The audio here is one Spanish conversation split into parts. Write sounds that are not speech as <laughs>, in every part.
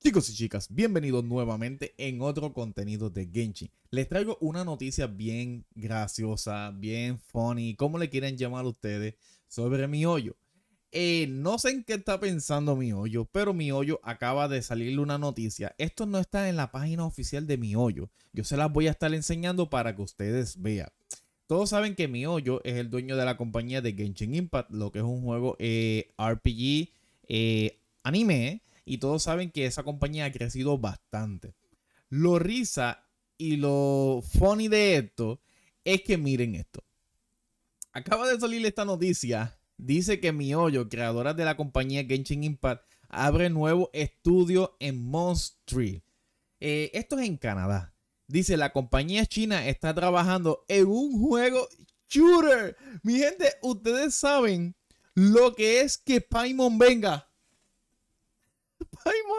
Chicos y chicas, bienvenidos nuevamente en otro contenido de Genshin. Les traigo una noticia bien graciosa, bien funny, como le quieran llamar a ustedes, sobre mi hoyo. Eh, no sé en qué está pensando mi hoyo, pero mi hoyo acaba de salirle una noticia. Esto no está en la página oficial de mi hoyo. Yo se las voy a estar enseñando para que ustedes vean. Todos saben que mi hoyo es el dueño de la compañía de Genshin Impact, lo que es un juego eh, RPG eh, anime y todos saben que esa compañía ha crecido bastante. Lo risa y lo funny de esto es que miren esto. Acaba de salir esta noticia. Dice que Miyoyo, creadora de la compañía Genshin Impact, abre nuevo estudio en Montreal. Eh, esto es en Canadá. Dice, la compañía china está trabajando en un juego shooter. Mi gente, ustedes saben lo que es que Paimon venga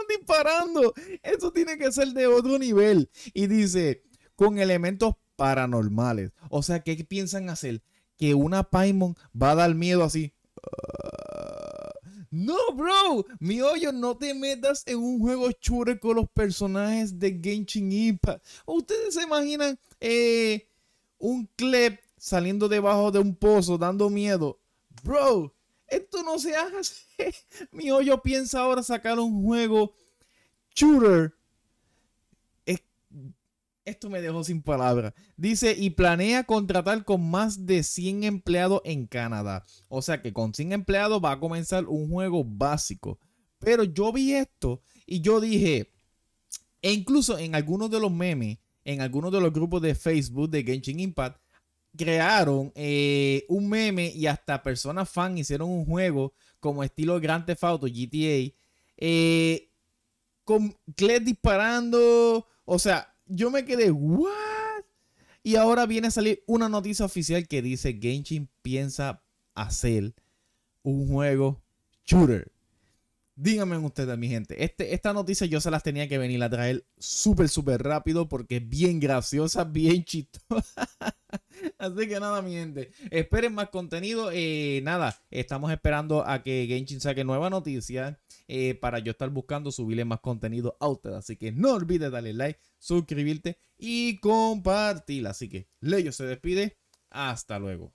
disparando. Eso tiene que ser de otro nivel. Y dice, con elementos paranormales. O sea, ¿qué piensan hacer? Que una Paimon va a dar miedo así. Ah, no, bro, mi hoyo, no te metas en un juego chure con los personajes de Genshin Impact. ¿Ustedes se imaginan eh, un club saliendo debajo de un pozo dando miedo? Bro, esto no se hace. <laughs> Mi hoyo piensa ahora sacar un juego shooter. esto me dejó sin palabras. Dice, y planea contratar con más de 100 empleados en Canadá. O sea que con 100 empleados va a comenzar un juego básico. Pero yo vi esto y yo dije, e incluso en algunos de los memes, en algunos de los grupos de Facebook de Genshin Impact, crearon eh, un meme y hasta personas fan hicieron un juego como estilo Grand Theft Auto GTA eh, con Clay disparando o sea yo me quedé what y ahora viene a salir una noticia oficial que dice Genshin piensa hacer un juego shooter Díganme ustedes, mi gente. Este, esta noticia yo se las tenía que venir a traer súper, súper rápido porque es bien graciosa, bien chistosa. <laughs> Así que nada, mi gente. Esperen más contenido. Eh, nada, estamos esperando a que Genshin saque nueva noticia eh, para yo estar buscando subirle más contenido a ustedes. Así que no olvides darle like, suscribirte y compartir. Así que Leyo se despide. Hasta luego.